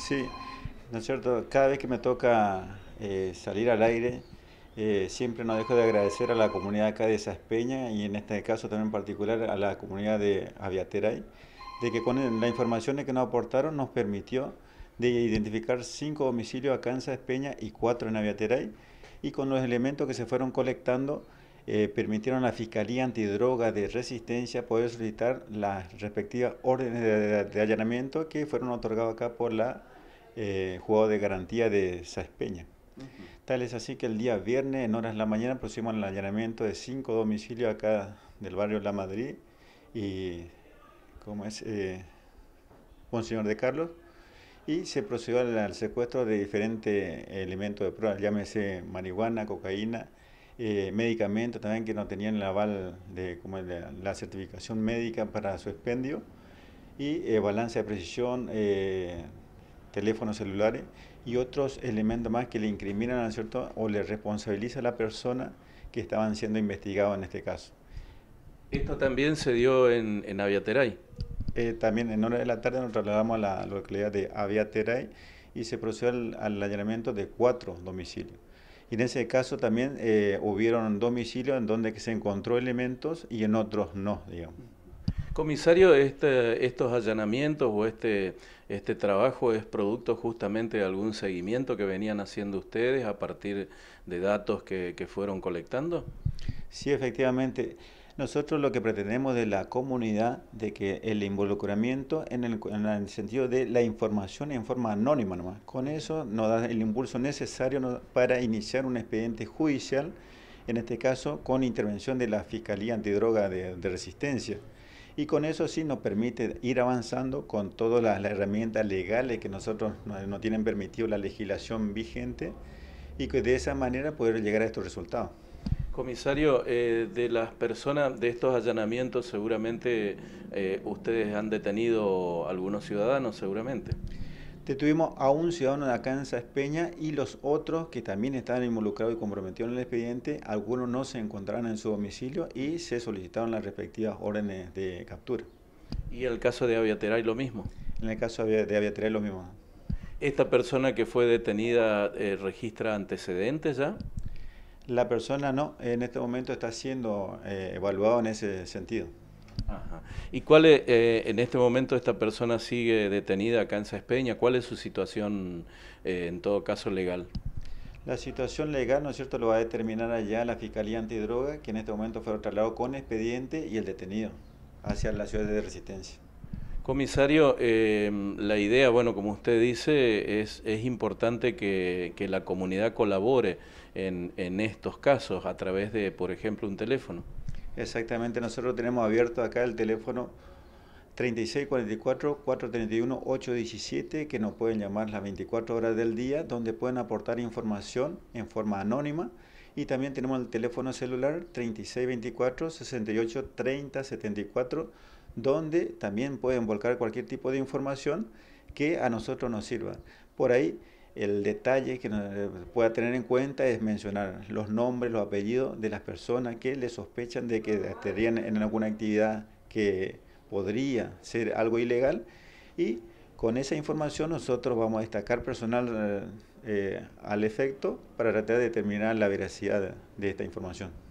Sí, ¿no es cierto? Cada vez que me toca eh, salir al aire, eh, siempre no dejo de agradecer a la comunidad acá de Saspeña y en este caso también en particular a la comunidad de Aviateray, de que con las información que nos aportaron nos permitió de identificar cinco domicilios acá en Peña y cuatro en Aviateray y con los elementos que se fueron colectando eh, permitieron a la Fiscalía Antidroga de Resistencia poder solicitar las respectivas órdenes de, allanamiento que fueron otorgadas acá por la eh, de garantía de Saspeña. Tal es así que el día viernes, en horas de la mañana, procedimos al allanamiento de cinco domicilios acá del barrio La Madrid y, como es, eh, señor de Carlos, y se procedió al, secuestro de diferentes elementos de prueba, llámese marihuana, cocaína, eh, medicamentos también que no tenían el aval de como la, certificación médica para su expendio y eh, balance de precisión, eh, teléfonos celulares y otros elementos más que le incriminan cierto? o le responsabiliza a la persona que estaban siendo investigados en este caso. Esto también se dio en, Aviateray. Eh, también en hora de la tarde nos trasladamos a la localidad de Aviateray y se procedió al allanamiento de cuatro domicilios. Y en ese caso también eh, hubieron domicilios en donde se encontró elementos y en otros no, digamos. Comisario, este, estos allanamientos o este, este trabajo es producto justamente de algún seguimiento que venían haciendo ustedes a partir de datos que, que fueron colectando? Sí, efectivamente. Nosotros lo que pretendemos de la comunidad, de que el involucramiento en el, sentido de la información en forma anónima nomás, con eso nos da el impulso necesario para iniciar un expediente judicial, en este caso con intervención de la Fiscalía Antidroga de, Resistencia y con eso sí nos permite ir avanzando con todas las, herramientas legales que nosotros nos tienen permitido la legislación vigente y que de esa manera poder llegar a estos resultados. Comisario, eh, de las personas, de estos allanamientos, seguramente eh, ustedes han detenido algunos ciudadanos, seguramente. Detuvimos a un ciudadano de la Espeña, y los otros que también estaban involucrados y comprometidos en el expediente, algunos no se encontraron en su domicilio y se solicitaron las respectivas órdenes de captura. ¿Y el caso de Aviateray lo mismo? En el caso de Aviateray lo mismo. ¿Esta persona que fue detenida eh, registra antecedentes ya? La persona no, en este momento está siendo eh, evaluado en ese sentido. Ajá. ¿Y cuál es, eh, en este momento esta persona sigue detenida acá en Saespeña? ¿Cuál es su situación eh, en todo caso legal? La situación legal, ¿no es cierto?, lo va a determinar allá la Fiscalía Antidroga, que en este momento fue trasladado con expediente y el detenido hacia la ciudad de Resistencia. Comisario, eh, la idea, bueno, como usted dice, es, es importante que, la comunidad colabore en, en, estos casos a través de, por ejemplo, un teléfono. Exactamente, nosotros tenemos abierto acá el teléfono 3644-431-817, que nos pueden llamar las 24 horas del día, donde pueden aportar información en forma anónima. Y también tenemos el teléfono celular 3624-683074 donde también pueden volcar cualquier tipo de información que a nosotros nos sirva. Por ahí el detalle que eh, pueda tener en cuenta es mencionar los nombres, los apellidos de las personas que le sospechan de que estarían en alguna actividad que podría ser algo ilegal y con esa información nosotros vamos a destacar personal eh, eh, al efecto para tratar de determinar la veracidad de esta información.